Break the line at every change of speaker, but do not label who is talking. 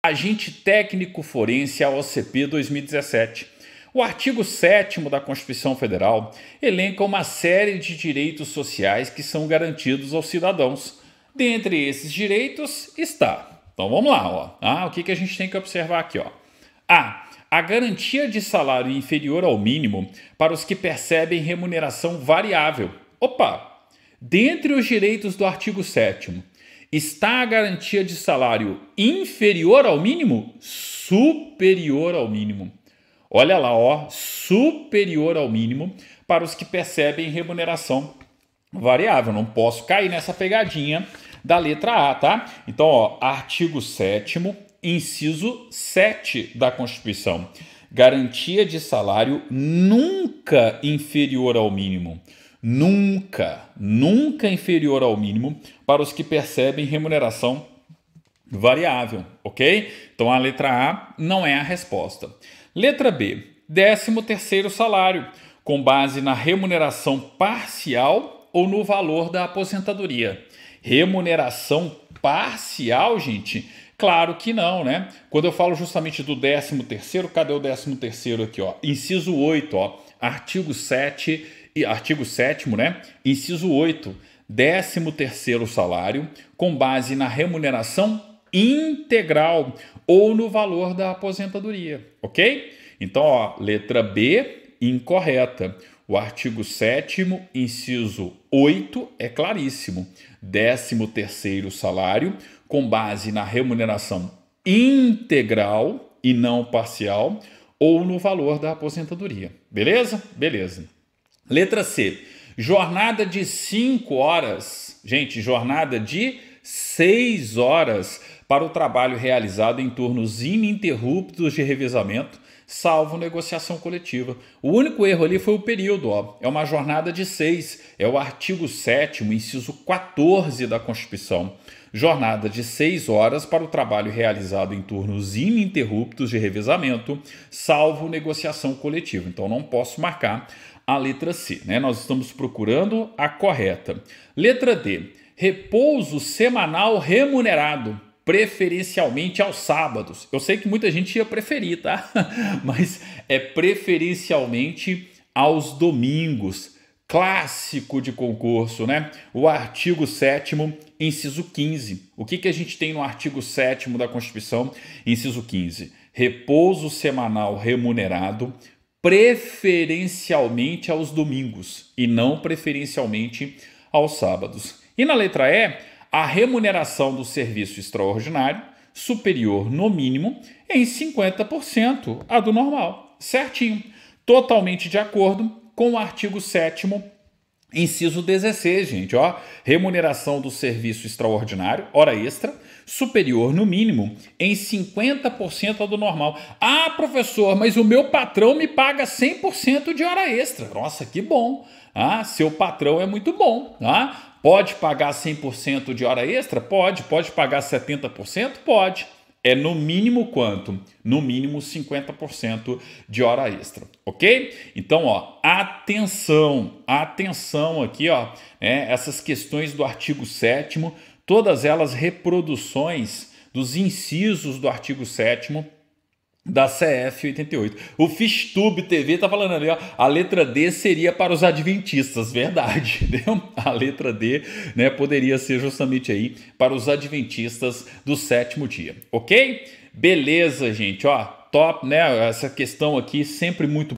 Agente Técnico Forense AOCP 2017. O artigo 7 da Constituição Federal elenca uma série de direitos sociais que são garantidos aos cidadãos. Dentre esses direitos está. Então vamos lá, ó. Ah, o que, que a gente tem que observar aqui, ó? A. A garantia de salário inferior ao mínimo para os que percebem remuneração variável. Opa! Dentre os direitos do artigo 7 Está a garantia de salário inferior ao mínimo? Superior ao mínimo. Olha lá, ó, superior ao mínimo para os que percebem remuneração variável. Não posso cair nessa pegadinha da letra A, tá? Então, ó, artigo 7 inciso 7 da Constituição. Garantia de salário nunca inferior ao mínimo nunca, nunca inferior ao mínimo para os que percebem remuneração variável, ok? Então a letra A não é a resposta. Letra B, 13 terceiro salário, com base na remuneração parcial ou no valor da aposentadoria. Remuneração parcial, gente? Claro que não, né? Quando eu falo justamente do 13 terceiro, cadê o 13 terceiro aqui, ó? Inciso 8, ó, artigo 7 artigo 7 né? Inciso 8, 13 terceiro salário, com base na remuneração integral ou no valor da aposentadoria, ok? Então, ó, letra B, incorreta. O artigo 7 inciso 8, é claríssimo. 13 terceiro salário, com base na remuneração integral e não parcial, ou no valor da aposentadoria. Beleza? Beleza. Letra C. Jornada de 5 horas. Gente, jornada de 6 horas para o trabalho realizado em turnos ininterruptos de revezamento, salvo negociação coletiva. O único erro ali foi o período, ó. é uma jornada de seis, é o artigo 7, inciso 14 da Constituição. Jornada de seis horas para o trabalho realizado em turnos ininterruptos de revezamento, salvo negociação coletiva. Então não posso marcar a letra C, né? Nós estamos procurando a correta. Letra D, repouso semanal remunerado preferencialmente aos sábados. Eu sei que muita gente ia preferir, tá? Mas é preferencialmente aos domingos. Clássico de concurso, né? O artigo 7, inciso 15. O que, que a gente tem no artigo 7 da Constituição, inciso 15? Repouso semanal remunerado preferencialmente aos domingos e não preferencialmente aos sábados. E na letra E, a remuneração do serviço extraordinário superior, no mínimo, em 50% à do normal. Certinho. Totalmente de acordo com o artigo 7 Inciso 16, gente, ó, remuneração do serviço extraordinário, hora extra, superior no mínimo em 50% do normal. Ah, professor, mas o meu patrão me paga 100% de hora extra. Nossa, que bom. Ah, seu patrão é muito bom. Ah, Pode pagar 100% de hora extra? Pode. Pode pagar 70%? Pode. É no mínimo quanto? No mínimo 50% de hora extra, ok? Então, ó, atenção, atenção aqui, ó, né, essas questões do artigo 7 todas elas reproduções dos incisos do artigo 7 da CF88. O Fistube TV tá falando ali, ó, a letra D seria para os adventistas, verdade, entendeu? A letra D, né, poderia ser justamente aí para os adventistas do sétimo dia, ok? Beleza, gente, ó, top, né? Essa questão aqui sempre muito